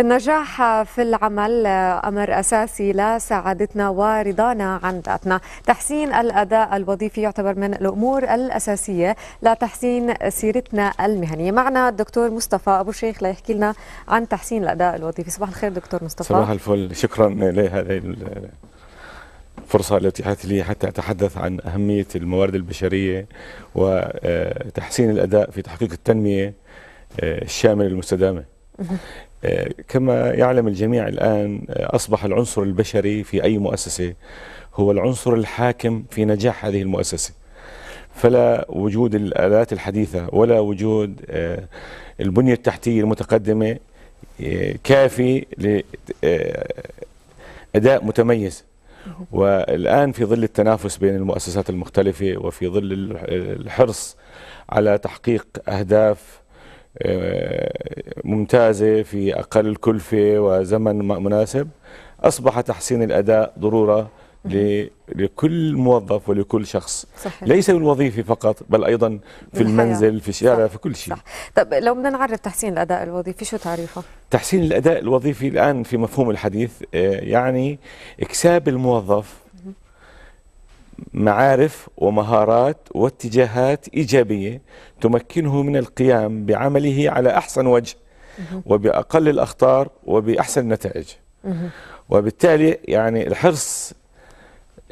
النجاح في العمل أمر أساسي لسعادتنا ورضانا عن ذاتنا تحسين الأداء الوظيفي يعتبر من الأمور الأساسية لتحسين سيرتنا المهنية معنا الدكتور مصطفى أبو شيخ ليحكي لنا عن تحسين الأداء الوظيفي صباح الخير دكتور مصطفى صباح الفل شكرا لهذه الفرصة التي أتيحت لي حتى أتحدث عن أهمية الموارد البشرية وتحسين آه، الأداء في تحقيق التنمية آه، الشاملة المستدامة كما يعلم الجميع الآن أصبح العنصر البشري في أي مؤسسة هو العنصر الحاكم في نجاح هذه المؤسسة فلا وجود الآلات الحديثة ولا وجود آه، البنية التحتية المتقدمة آه، كافي لأداء آه، متميز والآن في ظل التنافس بين المؤسسات المختلفة وفي ظل الحرص على تحقيق أهداف آه، ممتازة في أقل كلفة وزمن مناسب أصبح تحسين الأداء ضرورة لكل موظف ولكل شخص صحيح. ليس الوظيفة فقط بل ايضا في الحياة. المنزل في الشارع في كل شيء صح. طب لو بدنا نعرف تحسين الاداء الوظيفي شو تعريفه تحسين الاداء الوظيفي الان في مفهوم الحديث آه، يعني اكساب الموظف معارف ومهارات واتجاهات إيجابية تمكنه من القيام بعمله على أحسن وجه وبأقل الأخطار وبأحسن النتائج وبالتالي يعني الحرص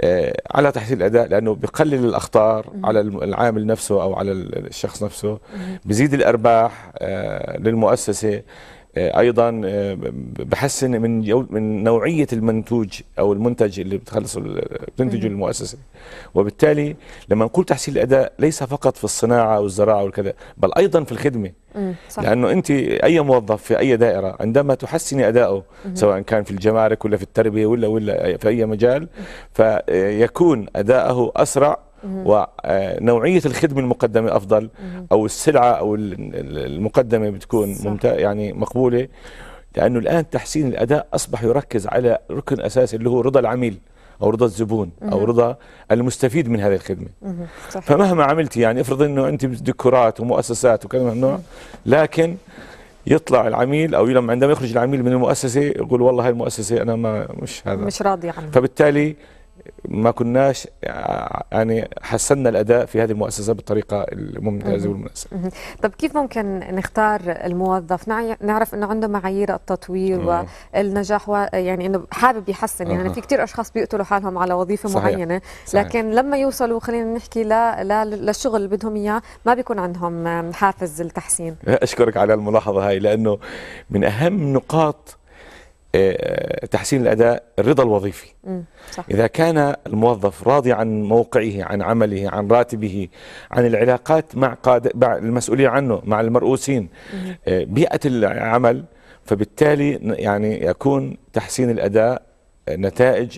آه، على تحسين الاداء لانه بقلل الاخطار على العامل نفسه او على الشخص نفسه بزيد الارباح آه، للمؤسسه آه، ايضا آه، بحسن من من نوعيه المنتوج او المنتج اللي بتخلصه بتنتجه المؤسسه وبالتالي لما نقول تحسين الاداء ليس فقط في الصناعه والزراعه والكذا بل ايضا في الخدمه صح. لانه انت اي موظف في اي دائره عندما تحسني اداؤه سواء كان في الجمارك ولا في التربيه ولا ولا في اي مجال فيكون اداؤه اسرع ونوعيه الخدمه المقدمه افضل او السلعه او المقدمه بتكون ممتاز يعني مقبوله لانه الان تحسين الاداء اصبح يركز على ركن اساسي اللي هو رضا العميل او رضا الزبون او رضا المستفيد من هذه الخدمه صحيح. فمهما عملتي يعني افرض انه انت ديكورات ومؤسسات وكذا من النوع لكن يطلع العميل او لما عندما يخرج العميل من المؤسسه يقول والله هاي المؤسسه انا ما مش هذا مش راضي عنها فبالتالي ما كناش يعني حسنا الاداء في هذه المؤسسه بالطريقه الممتازه والمناسبه. طب كيف ممكن نختار الموظف؟ نعرف انه عنده معايير التطوير والنجاح و يعني انه حابب يحسن يعني في كثير اشخاص بيقتلوا حالهم على وظيفه صحيح. معينه، صحيح. لكن لما يوصلوا خلينا نحكي لا لا للشغل اللي بدهم اياه ما بيكون عندهم حافز التحسين. اشكرك على الملاحظه هاي لانه من اهم نقاط آه، تحسين الاداء الرضا الوظيفي صح. اذا كان الموظف راضي عن موقعه عن عمله عن راتبه عن العلاقات مع قاد... مع المسؤولين عنه مع المرؤوسين آه، بيئه العمل فبالتالي يعني يكون تحسين الاداء نتائج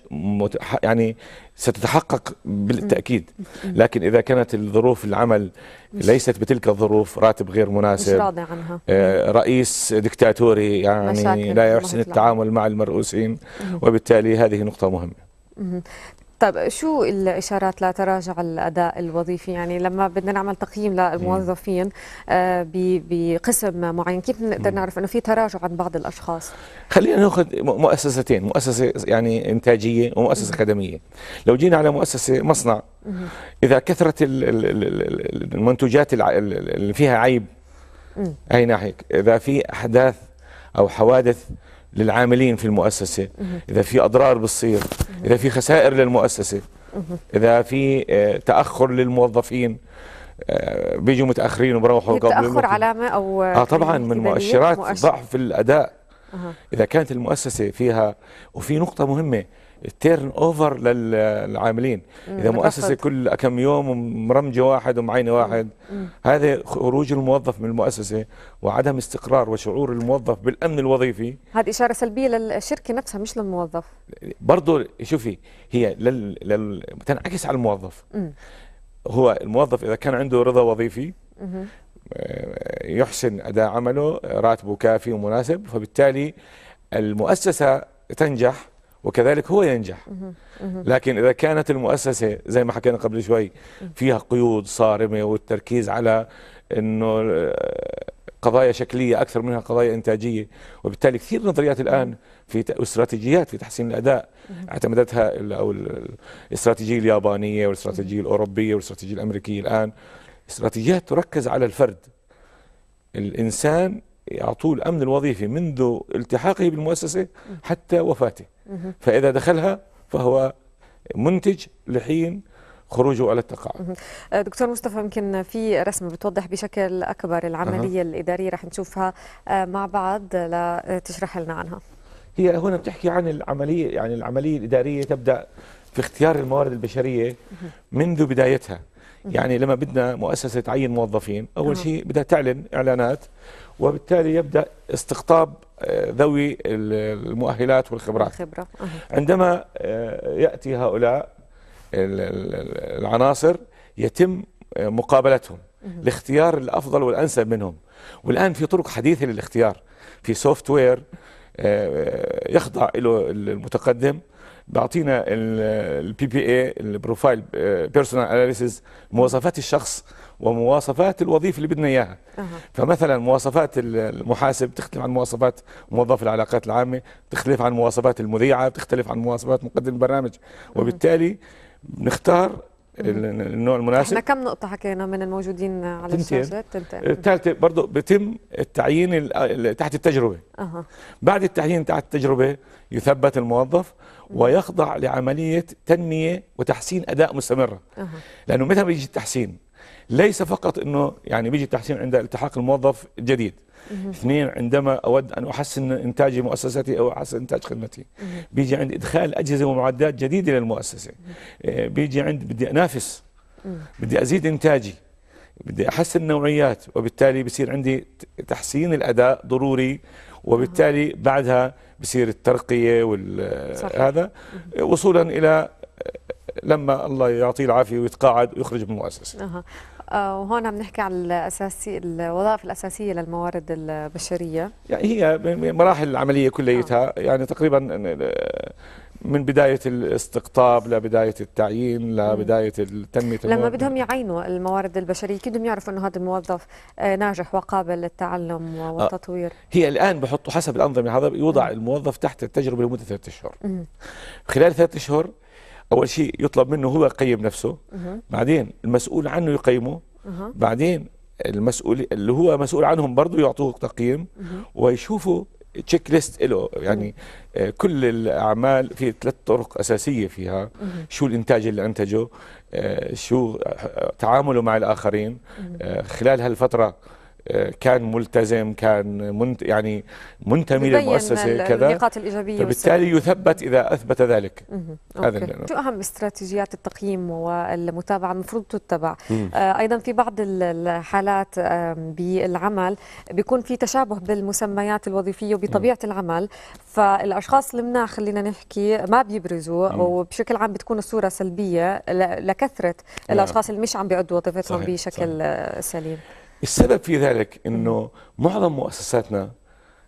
يعني ستتحقق بالتاكيد لكن اذا كانت الظروف العمل ليست بتلك الظروف راتب غير مناسب مش عنها آه، رئيس دكتاتوري يعني لا يحسن التعامل مع المرؤوسين وبالتالي هذه نقطه مهمه طيب شو الاشارات لتراجع الاداء الوظيفي يعني لما بدنا نعمل تقييم للموظفين آه، بقسم معين كيف بنقدر نعرف انه في تراجع عند بعض الاشخاص خلينا ناخذ مؤسستين مؤسسه يعني انتاجيه ومؤسسه خدميه لو جينا على مؤسسه مصنع اذا كثرت المنتوجات اللي فيها عيب هي ناحيه اذا في احداث او حوادث للعاملين في المؤسسة إذا في أضرار بتصير إذا في خسائر للمؤسسة إذا في آه، تأخر للموظفين آه، بيجوا متاخرين وبروحوا قبل التاخر علامه او اه طبعا من مؤشرات ضعف الاداء اذا كانت المؤسسه فيها وفي نقطه مهمه التيرن اوفر للعاملين اذا مؤسسه كل كم يوم مرمجه واحد ومعينه واحد هذا خروج الموظف من المؤسسه وعدم استقرار وشعور الموظف بالامن الوظيفي هذه اشاره سلبيه للشركه نفسها مش للموظف برضه شوفي هي لل... لل... تنعكس على الموظف هو الموظف اذا كان عنده رضا وظيفي يحسن اداء عمله راتبه كافي ومناسب فبالتالي المؤسسه تنجح وكذلك هو ينجح لكن اذا كانت المؤسسه زي ما حكينا قبل شوي فيها قيود صارمه والتركيز على انه آه، قضايا شكليه اكثر منها قضايا انتاجيه وبالتالي كثير نظريات الان في استراتيجيات في تحسين الاداء اعتمدتها او الاستراتيجيه اليابانيه والاستراتيجيه الاوروبيه والاستراتيجيه الامريكيه الان استراتيجيات تركز على الفرد الإنسان يعطوه الأمن الوظيفي منذ التحاقه بالمؤسسة حتى وفاته فإذا دخلها فهو منتج لحين خروجه على التقاعد أه، دكتور مصطفى يمكن في رسمه بتوضح بشكل اكبر العمليه أه. الاداريه رح نشوفها أه، مع بعض لتشرح لنا عنها هي هنا بتحكي عن العمليه يعني العمليه الاداريه تبدا في اختيار الموارد البشريه منذ بدايتها يعني لما بدنا مؤسسه تعين موظفين اول نعم. شيء بدها تعلن اعلانات وبالتالي يبدا استقطاب آه، ذوي المؤهلات والخبرات الخبرة. عندما آه، ياتي هؤلاء العناصر يتم آه، مقابلتهم لاختيار الافضل والانسب منهم والان في طرق حديثه للاختيار في سوفت وير يخضع له المتقدم بيعطينا البي بي اي البروفايل بيرسونال اناليسيز مواصفات الشخص ومواصفات الوظيفه اللي بدنا اياها فمثلا مواصفات المحاسب تختلف عن مواصفات موظف العلاقات العامه تختلف عن مواصفات المذيعه تختلف عن مواصفات مقدم البرنامج وبالتالي بنختار النوع المناسب احنا كم نقطه حكينا من الموجودين على تنتين. الشاشه تنتين الثالثه برضه بيتم التعيين تحت التجربه أه. بعد التعيين تحت التجربه يثبت الموظف ويخضع لعمليه تنميه وتحسين اداء مستمره أه. لانه متى بيجي التحسين ليس فقط انه يعني بيجي التحسين عند التحاق الموظف الجديد اثنين عندما أود أن أحسن إنتاج مؤسستي أو أحسن إنتاج خدمتي بيجي عند إدخال أجهزة ومعدات جديدة للمؤسسة آه، بيجي عند بدي أنافس بدي أزيد إنتاجي بدي أحسن النوعيات وبالتالي بصير عندي تحسين الأداء ضروري وبالتالي بعدها بصير الترقية وهذا وصولا إلى آه، لما الله يعطيه العافية ويتقاعد ويخرج من المؤسسة آه، وهون عم نحكي على الاساسي الوظائف الاساسيه للموارد البشريه يعني هي مراحل العمليه كليتها آه. يعني تقريبا آه، من بداية الاستقطاب لبداية التعيين لبداية التنمية لما بدهم يعينوا الموارد البشرية كيف بدهم يعرفوا أنه هذا الموظف ناجح وقابل للتعلم والتطوير هي الآن بحطوا حسب الأنظمة هذا يوضع الموظف تحت التجربة لمدة ثلاثة أشهر خلال ثلاثة أشهر اول شيء يطلب منه هو يقيم نفسه بعدين المسؤول عنه يقيمه بعدين المسؤول اللي هو مسؤول عنهم برضه يعطوه تقييم ويشوفوا تشيك ليست له يعني آه، كل الاعمال في ثلاث طرق اساسيه فيها شو الانتاج اللي انتجه آه، شو آه، تعامله مع الاخرين خلال هالفتره كان ملتزم كان منت يعني منتمي للمؤسسه كذا النقاط الايجابيه فبالتالي يثبت اذا اثبت ذلك هذا شو اهم استراتيجيات التقييم والمتابعه المفروض تتبع آه، ايضا في بعض الحالات بالعمل بيكون في تشابه بالمسميات الوظيفيه وبطبيعه مم. العمل فالاشخاص المناخ خلينا نحكي ما بيبرزوا مم. وبشكل عام بتكون الصوره سلبيه لكثره نعم. الاشخاص اللي مش عم بيأدوا وظيفتهم بشكل صحيح. سليم السبب في ذلك انه معظم مؤسساتنا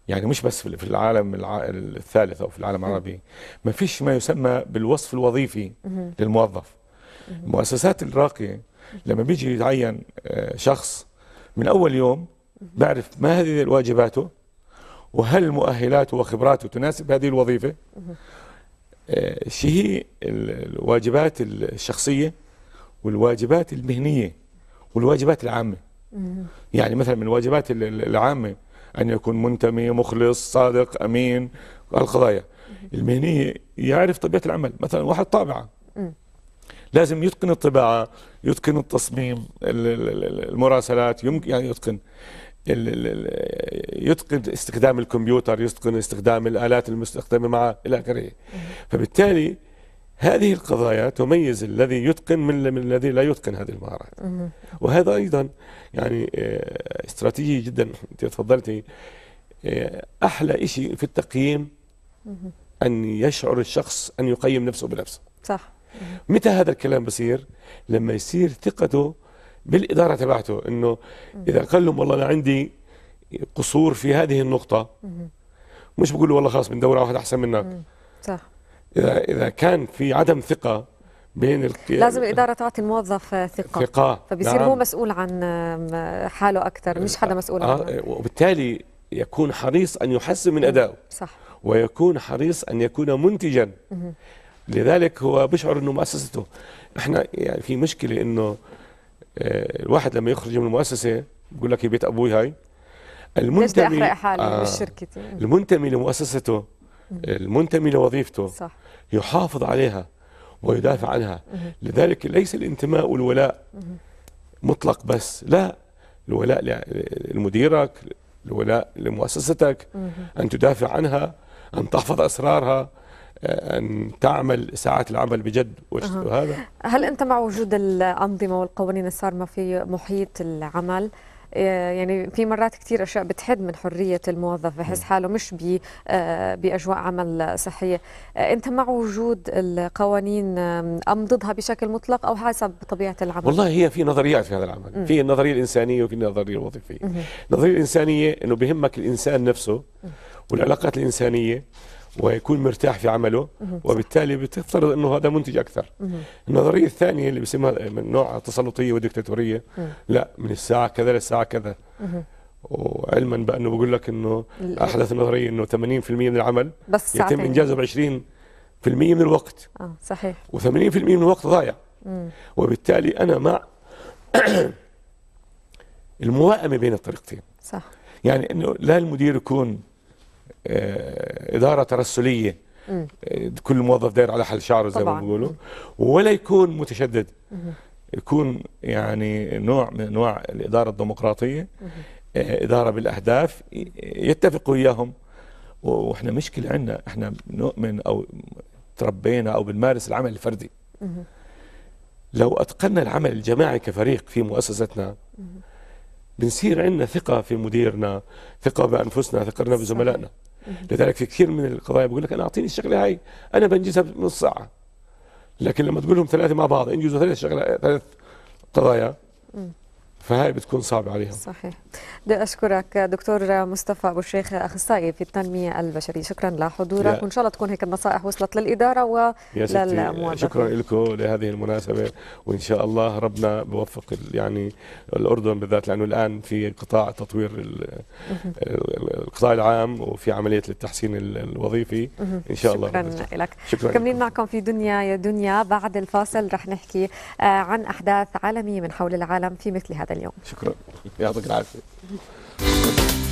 يعني مش بس في العالم الثالث او في العالم العربي ما فيش ما يسمى بالوصف الوظيفي للموظف المؤسسات الراقيه لما بيجي يتعين آه، شخص من اول يوم بعرف ما هذه واجباته وهل مؤهلاته وخبراته تناسب هذه الوظيفه آه، شيء هي الواجبات الشخصيه والواجبات المهنيه والواجبات العامه يعني مثلا من الواجبات العامة أن يكون منتمي مخلص صادق أمين القضايا المهنية يعرف طبيعة العمل مثلا واحد طابعة لازم يتقن الطباعة يتقن التصميم المراسلات يمكن يعني يتقن يتقن استخدام الكمبيوتر يتقن استخدام الآلات المستخدمة معه إلى آخره فبالتالي هذه القضايا تميز الذي يتقن من, الذي لا يتقن هذه المهارات وهذا أيضا يعني آه، استراتيجي جدا أنت تفضلتي آه، أحلى شيء في التقييم أن يشعر الشخص أن يقيم نفسه بنفسه صح متى هذا الكلام بصير لما يصير ثقته بالإدارة تبعته أنه إذا قال لهم والله أنا عندي قصور في هذه النقطة مش بقول له والله خلاص بندور على واحد أحسن منك صح اذا اذا كان في عدم ثقه بين لازم الاداره تعطي الموظف ثقه ثقه فبصير نعم. هو مسؤول عن حاله اكثر مش حدا مسؤول عنه آه وبالتالي يكون حريص ان يحسن من ادائه صح ويكون حريص ان يكون منتجا لذلك هو بشعر انه مؤسسته احنا يعني في مشكله انه آه، الواحد لما يخرج من المؤسسه بقول لك بيت ابوي هاي المنتمي ليش بدي احرق حالي آه بالشركه المنتمي لمؤسسته المنتمي لوظيفته صح يحافظ عليها ويدافع عنها لذلك ليس الانتماء والولاء مطلق بس لا الولاء لمديرك الولاء لمؤسستك أن تدافع عنها أن تحفظ أسرارها أن تعمل ساعات العمل بجد وهذا هل أنت مع وجود الأنظمة والقوانين الصارمة في محيط العمل؟ آه، يعني في مرات كثير اشياء بتحد من حريه الموظف بحس حاله مش آه، باجواء عمل صحيه آه، انت مع وجود القوانين ام ضدها بشكل مطلق او حسب طبيعه العمل والله هي في نظريات في هذا العمل في النظريه الانسانيه وفي النظريه الوظيفيه النظريه الانسانيه انه بهمك الانسان نفسه والعلاقات الانسانيه ويكون مرتاح في عمله وبالتالي بتفترض انه هذا منتج اكثر النظريه الثانيه اللي بسمها من نوع تسلطيه وديكتاتوريه لا من الساعه كذا للساعه كذا وعلما بانه بقول لك انه احدث النظريه انه 80% من العمل بس يتم انجازه ب 20% من الوقت اه صحيح و80% من الوقت ضايع وبالتالي انا مع الموائمه بين الطريقتين صح يعني انه لا المدير يكون آه، اداره ترسليه مم. آه، كل موظف داير على حل شعره زي ما بيقولوا ولا يكون متشدد مم. يكون يعني نوع من انواع الاداره الديمقراطيه مم. آه، اداره بالاهداف يتفقوا وياهم واحنا مشكله عندنا احنا نؤمن او تربينا او بنمارس العمل الفردي لو اتقنا العمل الجماعي كفريق في مؤسستنا بنصير عندنا ثقه في مديرنا ثقه بانفسنا ثقه بزملائنا لذلك في كثير من القضايا بقول لك انا اعطيني الشغله هاي انا بنجزها بنص ساعه لكن لما تقول لهم ثلاثه مع بعض انجزوا ثلاث شغلات ثلاث قضايا فهي بتكون صعبة عليهم صحيح بدي أشكرك دكتور مصطفى أبو الشيخ أخصائي في التنمية البشرية شكرا لحضورك وإن شاء الله تكون هيك النصائح وصلت للإدارة وللموظفين شكرا لكم لهذه المناسبة وإن شاء الله ربنا بوفق يعني الأردن بالذات لأنه الآن في قطاع تطوير القطاع العام وفي عملية التحسين الوظيفي إن شاء الله شكرا لك شكرا كملين معكم في دنيا يا دنيا بعد الفاصل رح نحكي آه، عن أحداث عالمية من حول العالم في مثل هذا اليوم شكرا يعطيك العافيه